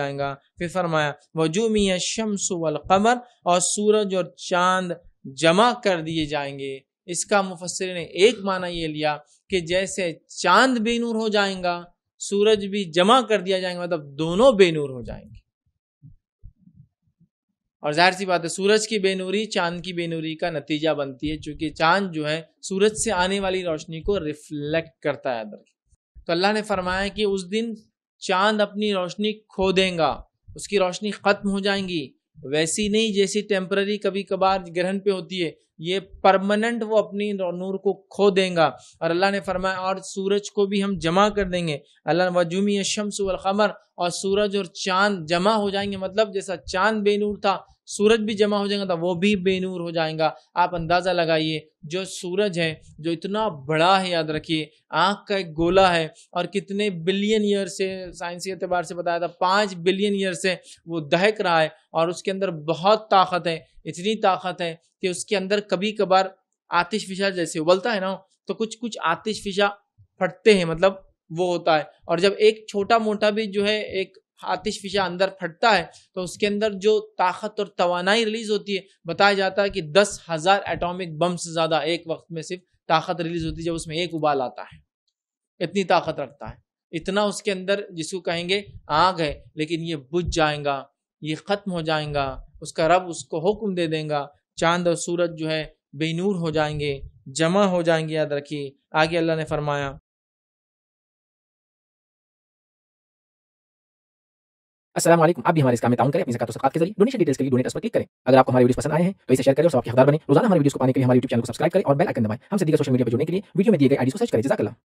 जाएगा फिर फरमाया वजूमी शम्स वलकमर और सूरज और चांद जमा कर दिए जाएंगे इसका मुफसर ने एक माना ये लिया कि जैसे चांद बेनूर हो जाएगा सूरज भी जमा कर दिया जाएगा मतलब दोनों बेनूर हो जाएंगे और जाहिर सी बात है सूरज की बेनूरी चांद की बेनूरी का नतीजा बनती है क्योंकि चांद जो है सूरज से आने वाली रोशनी को रिफ्लेक्ट करता है तो अल्लाह ने फरमाया कि उस दिन चांद अपनी रोशनी खो देगा उसकी रोशनी ख़त्म हो जाएंगी वैसी नहीं जैसी टेम्प्ररी कभी कभार ग्रहण पे होती है ये परमानेंट वो अपनी नूर को खो देगा और अल्लाह ने फरमाया और सूरज को भी हम जमा कर देंगे अल्लाह वजूमी शम्स वमर और सूरज और चांद जमा हो जाएंगे मतलब जैसा चांद बेनूर था सूरज भी जमा हो जाएगा तो वो भी बेनूर हो जाएगा आप अंदाज़ा लगाइए जो सूरज है जो इतना बड़ा है याद रखिए आँख का एक गोला है और कितने बिलियन ईयर से साइंसी एतबार से बताया था पाँच बिलियन ईयर से वो दहक रहा है और उसके अंदर बहुत ताकत है इतनी ताकत है कि उसके अंदर कभी कभार आतिश फिशा जैसे उबलता है ना तो कुछ कुछ आतिश फिशा फटते हैं मतलब वो होता है और जब एक छोटा मोटा भी जो है एक आतिश फिशा अंदर फटता है तो उसके अंदर जो ताकत और तोानाई रिलीज होती है बताया जाता है कि दस हज़ार एटॉमिक बम से ज़्यादा एक वक्त में सिर्फ ताकत रिलीज होती है जब उसमें एक उबाल आता है इतनी ताकत रखता है इतना उसके अंदर जिसको कहेंगे आग है लेकिन ये बुझ जाएगा ये ख़त्म हो जाएगा उसका रब उसको हुक्म दे देगा चांद और सूरज जो है बेनूर हो जाएंगे जमा हो जाएंगे याद रखिए आगे अल्लाह ने फरमाया असलम आप भी हमारे इस काम में काम करें अपनी जकात सकात के जरिए डोनेशन डिटेल्स के लिए डोनेट पर क्लिक करें अगर आपको हमारे वीडियो पसंद आए हैं तो इसे शेयर करें और सबके हकदार बने रोजाना हमारे वीडियो को पाने के लिए हमारे यूट्यूब चैनल को सब्सक्राइब करें और बेल आइकन दबाएं हमसे सीधे सोशल मीडिया पर जुड़ने के लिए वीडियो में दिए गए आईडी को सर्च करें जजाकला